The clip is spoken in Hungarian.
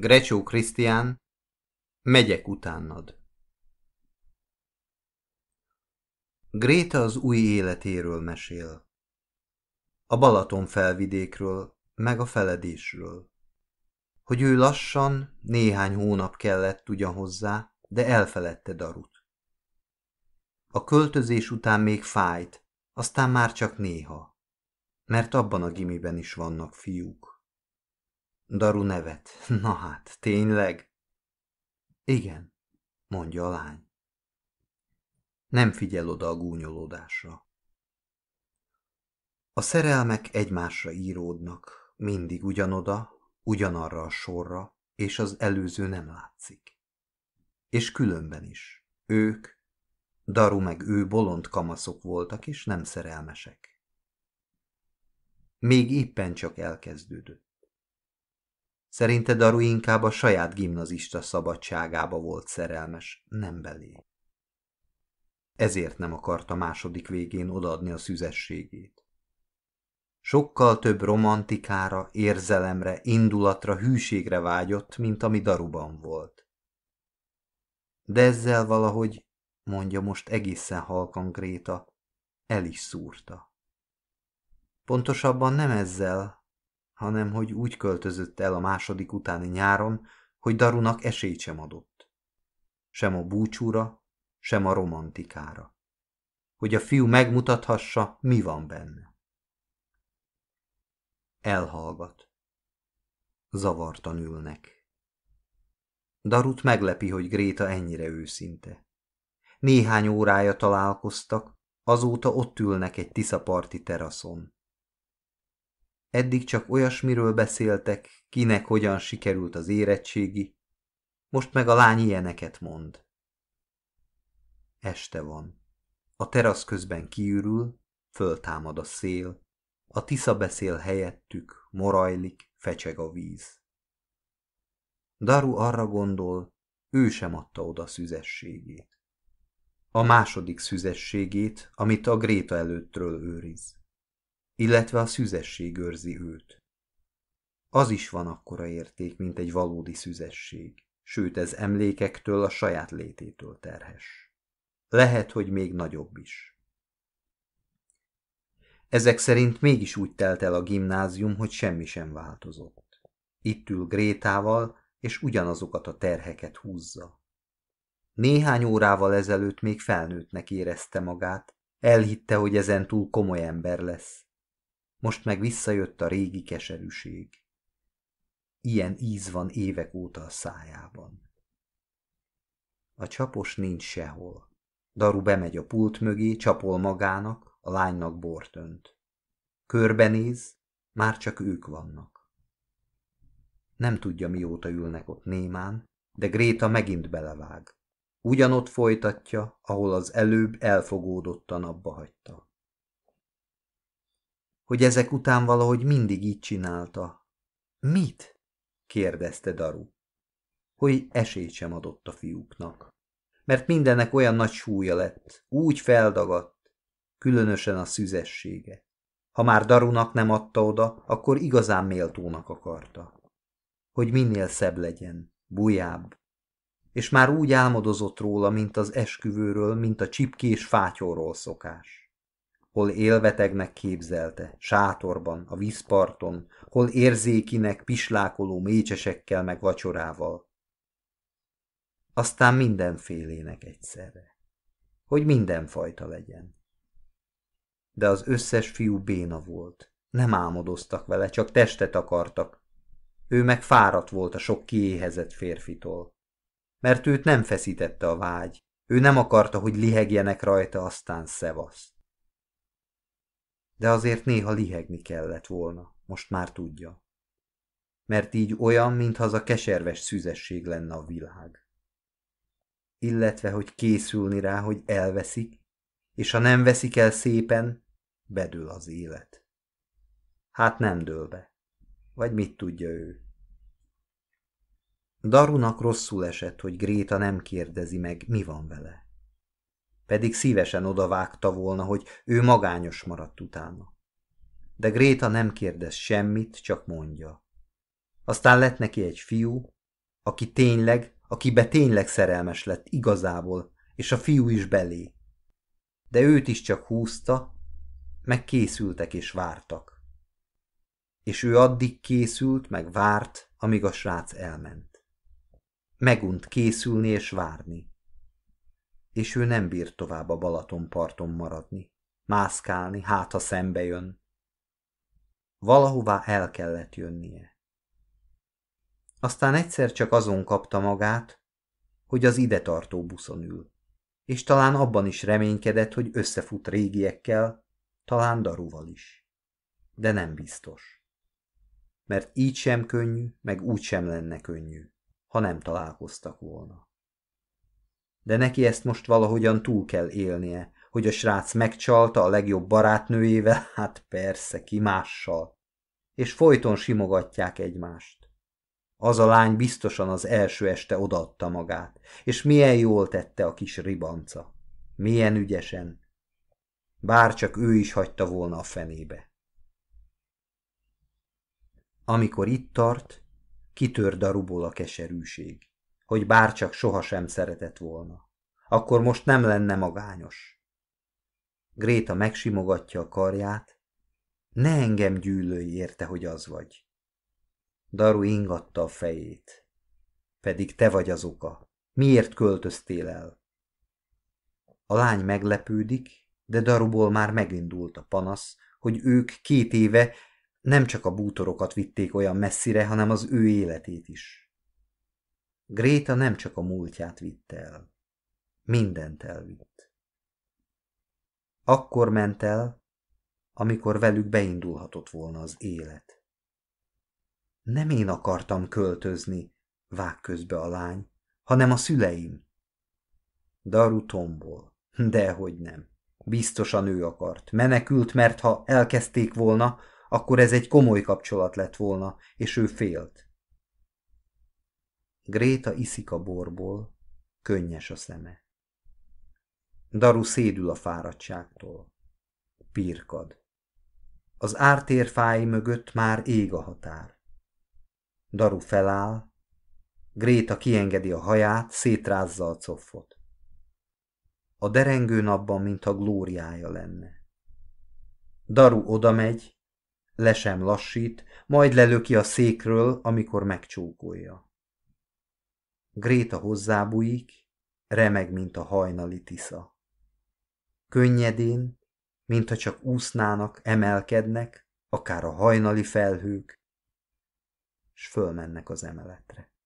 Grecsó Krisztián, megyek utánad. Gréta az új életéről mesél. A Balaton felvidékről, meg a feledésről. Hogy ő lassan, néhány hónap kellett ugyan hozzá, de elfeledte Darut. A költözés után még fájt, aztán már csak néha, mert abban a gimiben is vannak fiúk. Daru nevet. Na hát, tényleg? Igen, mondja a lány. Nem figyel oda a gúnyolódásra. A szerelmek egymásra íródnak, mindig ugyanoda, ugyanarra a sorra, és az előző nem látszik. És különben is. Ők, Daru meg ő bolond kamaszok voltak, és nem szerelmesek. Még éppen csak elkezdődött. Szerinte Daru inkább a saját gimnazista szabadságába volt szerelmes, nem belé. Ezért nem akarta második végén odaadni a szüzességét. Sokkal több romantikára, érzelemre, indulatra, hűségre vágyott, mint ami Daruban volt. De ezzel valahogy, mondja most egészen halkan Gréta, el is szúrta. Pontosabban nem ezzel, hanem hogy úgy költözött el a második utáni nyáron, hogy Darunak esélyt sem adott. Sem a búcsúra, sem a romantikára. Hogy a fiú megmutathassa, mi van benne. Elhallgat. Zavartan ülnek. Darut meglepi, hogy Gréta ennyire őszinte. Néhány órája találkoztak, azóta ott ülnek egy tiszaparti teraszon. Eddig csak olyasmiről beszéltek, kinek hogyan sikerült az érettségi. Most meg a lány ilyeneket mond. Este van. A terasz közben kiürül, föltámad a szél. A tisza beszél helyettük, morajlik, fecseg a víz. Daru arra gondol, ő sem adta oda szüzességét. A második szüzességét, amit a Gréta előttről őriz illetve a szüzesség őrzi őt. Az is van akkora érték, mint egy valódi szüzesség, sőt ez emlékektől a saját lététől terhes. Lehet, hogy még nagyobb is. Ezek szerint mégis úgy telt el a gimnázium, hogy semmi sem változott. Itt ül Grétával, és ugyanazokat a terheket húzza. Néhány órával ezelőtt még felnőttnek érezte magát, elhitte, hogy ezen túl komoly ember lesz, most meg visszajött a régi keserűség. Ilyen íz van évek óta a szájában. A csapos nincs sehol. Daru bemegy a pult mögé, csapol magának, a lánynak bort önt. Körbenéz, már csak ők vannak. Nem tudja, mióta ülnek ott némán, de Gréta megint belevág. Ugyanott folytatja, ahol az előbb elfogódottan abba hagyta hogy ezek után valahogy mindig így csinálta. Mit? kérdezte Daru. Hogy esélyt sem adott a fiúknak. Mert mindennek olyan nagy súlya lett, úgy feldagadt, különösen a szüzessége. Ha már Darunak nem adta oda, akkor igazán méltónak akarta. Hogy minél szebb legyen, bujább. És már úgy álmodozott róla, mint az esküvőről, mint a csipkés fátyorról szokás hol élvetegnek képzelte, sátorban, a vízparton, hol érzékinek pislákoló mécsesekkel meg vacsorával. Aztán mindenfélének egyszerre, hogy mindenfajta legyen. De az összes fiú béna volt, nem álmodoztak vele, csak testet akartak. Ő meg fáradt volt a sok kiéhezett férfitól. Mert őt nem feszítette a vágy, ő nem akarta, hogy lihegjenek rajta, aztán szevaszt de azért néha lihegni kellett volna, most már tudja. Mert így olyan, mintha az a keserves szüzesség lenne a világ. Illetve, hogy készülni rá, hogy elveszik, és ha nem veszik el szépen, bedől az élet. Hát nem dől be. Vagy mit tudja ő? Darunak rosszul esett, hogy Gréta nem kérdezi meg, mi van vele pedig szívesen odavágta volna, hogy ő magányos maradt utána. De Gréta nem kérdez semmit, csak mondja. Aztán lett neki egy fiú, aki tényleg, akibe tényleg szerelmes lett igazából, és a fiú is belé. De őt is csak húzta, meg készültek és vártak. És ő addig készült, meg várt, amíg a srác elment. Megunt készülni és várni és ő nem bír tovább a Balaton parton maradni. Mászkálni, hát ha szembe jön. Valahová el kellett jönnie. Aztán egyszer csak azon kapta magát, hogy az ide tartó buszon ül, és talán abban is reménykedett, hogy összefut régiekkel, talán daruval is. De nem biztos. Mert így sem könnyű, meg úgy sem lenne könnyű, ha nem találkoztak volna de neki ezt most valahogyan túl kell élnie, hogy a srác megcsalta a legjobb barátnőjével, hát persze, ki mással. És folyton simogatják egymást. Az a lány biztosan az első este odaadta magát, és milyen jól tette a kis ribanca. Milyen ügyesen. Bár csak ő is hagyta volna a fenébe. Amikor itt tart, kitör daruból a keserűség hogy bárcsak sohasem szeretett volna. Akkor most nem lenne magányos. Gréta megsimogatja a karját. Ne engem gyűlölj érte, hogy az vagy. Daru ingatta a fejét. Pedig te vagy az oka. Miért költöztél el? A lány meglepődik, de Daruból már megindult a panasz, hogy ők két éve nem csak a bútorokat vitték olyan messzire, hanem az ő életét is. Gréta nem csak a múltját vitt el. Mindent elvitt. Akkor ment el, amikor velük beindulhatott volna az élet. Nem én akartam költözni, vág közbe a lány, hanem a szüleim. Daru tombol. Dehogy nem. Biztosan ő akart. Menekült, mert ha elkezdték volna, akkor ez egy komoly kapcsolat lett volna, és ő félt. Gréta iszik a borból, könnyes a szeme. Daru szédül a fáradtságtól. Pirkad. Az ártér fái mögött már ég a határ. Daru feláll, Gréta kiengedi a haját, szétrázza a coffot. A derengő napban, mintha glóriája lenne. Daru odamegy, le sem lassít, majd lelöki a székről, amikor megcsókolja. Gréta hozzábújik, remeg, mint a hajnali tisza. Könnyedén, mintha csak úsznának, emelkednek, akár a hajnali felhők, s fölmennek az emeletre.